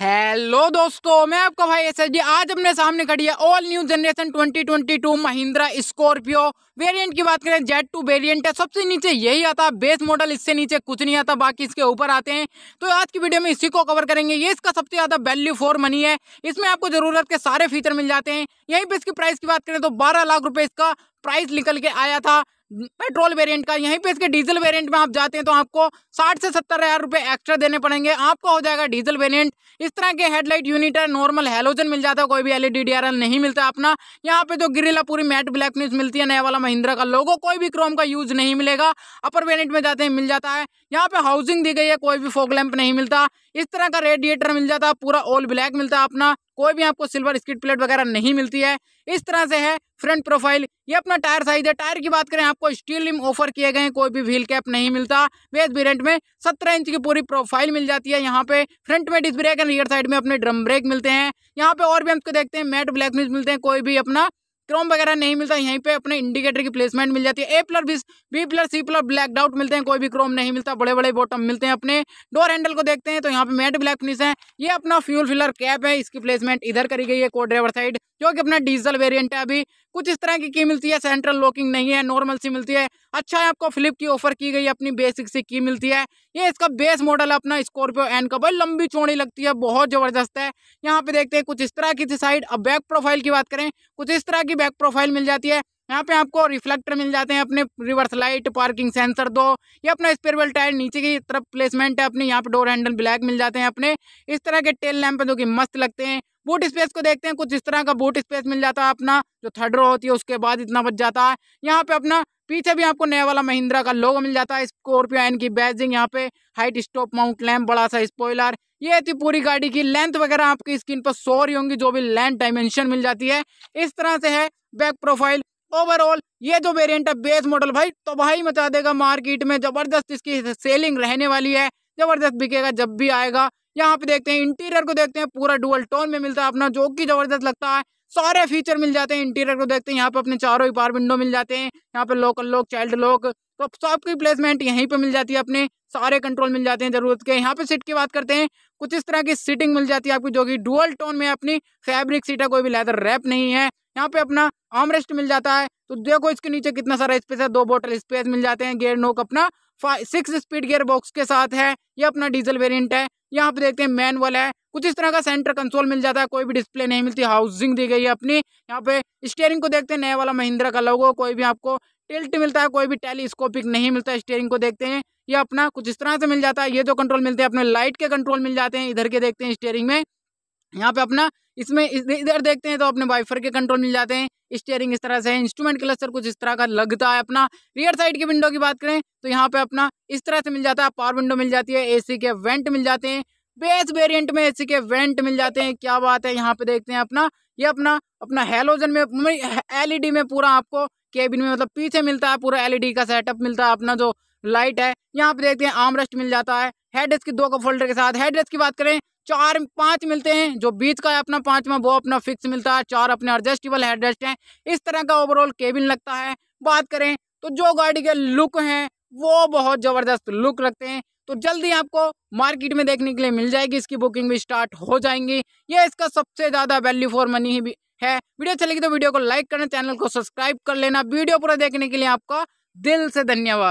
hello दोस्तों मैं आपका भाई एस जी आज अपने सामने खड़ी है all new generation 2022 Mahindra Scorpio variant की बात करें जेड टू वेरिएंट है सबसे नीचे यही आता है बेस मॉडल इससे नीचे कुछ नहीं आता बाकी इसके ऊपर आते हैं तो आज की वीडियो में इसी को कवर करेंगे ये इसका सबसे ज़्यादा वैल्यू फॉर मनी है इसमें आपको ज़रूरत के सारे फीचर मिल जाते हैं यहीं पर इसकी प्राइस की बात करें तो बारह लाख रुपये इसका प्राइस निकल के आया था पेट्रोल वेरिएंट का यहीं पे इसके डीजल वेरिएंट में आप जाते हैं तो आपको साठ से सत्तर हज़ार रुपये एक्स्ट्रा देने पड़ेंगे आपको हो जाएगा डीजल वेरिएंट इस तरह के हेडलाइट यूनिट है नॉर्मल हेलोजन मिल जाता है कोई भी एल ई नहीं मिलता अपना यहाँ पे जो तो ग्रिल पूरी मैट ब्लैक न्यूज मिलती है नया वाला महिंद्रा का लोगो कोई भी क्रोम का यूज नहीं मिलेगा अपर वेरियंट में जाते हैं मिल जाता है यहाँ पे हाउसिंग दी गई है कोई भी फोक लैम्प नहीं मिलता इस तरह का रेडिएटर मिल जाता है पूरा ऑल ब्लैक मिलता है अपना कोई भी आपको सिल्वर स्किट प्लेट वगैरह नहीं मिलती है इस तरह से है फ्रंट प्रोफाइल ये अपना टायर साइज है टायर की बात करें आपको स्टील लिम ऑफर किए गए हैं कोई भी व्हील कैप नहीं मिलता वेद वेरियंट में सत्रह इंच की पूरी प्रोफाइल मिल जाती है यहाँ पे फ्रंट में disc brake and rear side में अपने ड्रम ब्रेक मिलते हैं यहाँ पे और भी हमको देखते हैं मैट ब्लैक मिलते हैं कोई भी अपना क्रोम वगैरह नहीं मिलता यहीं पे अपने इंडिकेटर की प्लेसमेंट मिल जाती है A plus B B plus C plus black doubt मिलते हैं कोई भी क्रोम नहीं मिलता बड़े बड़े बॉटम मिलते हैं अपने डोर हैंडल को देखते हैं तो यहाँ पे मैट ब्लैक फिनिश है ये अपना फ्यूल फिलर कैप है इसकी प्लेसमेंट इधर करी गई है कोड ड्राइवर साइड जो कि अपना डीजल वेरियंट है अभी कुछ इस तरह की की मिलती है सेंट्रल लॉकिंग नहीं है नॉर्मल सी मिलती है अच्छा है आपको फ्लिप की ऑफर की गई अपनी बेसिक सी की मिलती है ये इसका बेस मॉडल है अपना स्कॉर्पियो एन का भाई लंबी चौड़ी लगती है बहुत ज़बरदस्त है यहाँ पे देखते हैं कुछ इस तरह की थी साइड अब बैक प्रोफाइल की बात करें कुछ इस तरह की बैक प्रोफाइल मिल जाती है यहाँ पे आपको रिफ्लेक्टर मिल जाते हैं अपने रिवर्स लाइट पार्किंग सेंसर दो ये अपना स्पेरबल टायर नीचे की तरफ प्लेसमेंट है अपने यहाँ पे डोर हैंडल ब्लैक मिल जाते हैं अपने इस तरह के टेल लैंप जो कि मस्त लगते हैं बूट स्पेस को देखते हैं कुछ इस तरह का बूट स्पेस मिल जाता है अपना जो थर्ड रो होती है उसके बाद इतना बच जाता है यहाँ पे अपना पीछे भी आपको नया वाला महिंद्रा का लोगो मिल जाता है स्कॉर्पियो एन की बैजिंग यहाँ पे हाइट स्टॉप माउंट लैम्प बड़ा सा स्पॉयलर ये थी पूरी गाड़ी की लेंथ वगैरह आपकी स्क्रीन पर सो रही होंगी जो भी लेंथ डायमेंशन मिल जाती है इस तरह से है बैक प्रोफाइल ओवरऑल ये जो वेरिएंट है बेस मॉडल भाई तो भाई मचा देगा मार्केट में ज़बरदस्त इसकी सेलिंग रहने वाली है ज़बरदस्त बिकेगा जब भी आएगा यहाँ पे देखते हैं इंटीरियर को देखते हैं पूरा डुअल टोन में मिलता है अपना जो कि जबरदस्त लगता है सारे फीचर मिल जाते हैं इंटीरियर को देखते हैं यहाँ पे अपने चारों ही पार विंडो मिल जाते हैं यहाँ पे लोकल लोक चाइल्ड लोक तो सबकी प्लेसमेंट यहीं पे मिल जाती है अपने सारे कंट्रोल मिल जाते हैं जरूरत के यहाँ पे सीट की बात करते हैं कुछ इस तरह की सीटिंग मिल जाती है आपकी जो कि डुअल टोन में अपनी फैब्रिक सीट है कोई भी लेदर रैप नहीं है यहाँ पे अपना आर्मरेस्ट मिल जाता है तो देखो इसके नीचे कितना सारा स्पेस है दो बोटल स्पेस मिल जाते हैं गेयर नोक अपना सिक्स स्पीड गियर बॉक्स के साथ है ये अपना डीजल वेरिएंट है यहाँ पे देखते हैं मैनुअल है कुछ इस तरह का सेंटर कंसोल मिल जाता है कोई भी डिस्प्ले नहीं मिलती हाउसिंग दी गई है अपनी यहाँ पे स्टेयरिंग को देखते हैं नया वाला महिंद्रा का लोगो कोई भी आपको टिल्ट मिलता है कोई भी टेलीस्कोपिक नहीं मिलता स्टेयरिंग को देखते हैं ये अपना कुछ इस तरह से मिल जाता है ये जो कंट्रोल मिलते हैं अपने लाइट के कंट्रोल मिल जाते हैं इधर के देखते हैं स्टेयरिंग में यहाँ पे अपना इसमें इधर देखते हैं तो अपने वाइफर के कंट्रोल मिल जाते हैं स्टेयरिंग इस तरह से है इंस्ट्रूमेंट क्लस्टर कुछ इस तरह का लगता है अपना रियर साइड के विंडो की बात करें तो यहाँ पे अपना इस तरह से मिल जाता है पावर विंडो मिल जाती है एसी के वेंट मिल जाते हैं बेस वेरियंट में एसी के वेंट मिल जाते हैं क्या बात है यहाँ पे देखते हैं अपना ये अपना अपना हेलोजन में एलईडी में पूरा आपको केबिन में मतलब पीछे मिलता है पूरा एलईडी का सेटअप मिलता है अपना जो लाइट है यहाँ पे देखते हैं आमरेस्ट मिल जाता है हेड की दो को फोल्डर के साथ हेड की बात करें चार पाँच मिलते हैं जो बीच का है अपना में वो अपना फिक्स मिलता है चार अपने एडजस्टेबल हेडरेस्ट हैं इस तरह का ओवरऑल केबिन लगता है बात करें तो जो गाड़ी के लुक हैं वो बहुत ज़बरदस्त लुक रखते हैं तो जल्दी आपको मार्केट में देखने के लिए मिल जाएगी इसकी बुकिंग भी स्टार्ट हो जाएंगी ये इसका सबसे ज़्यादा वैल्यू फॉर मनी ही है वीडियो चलेगी तो वीडियो को लाइक करना चैनल को सब्सक्राइब कर लेना वीडियो पूरा देखने के लिए आपका दिल से धन्यवाद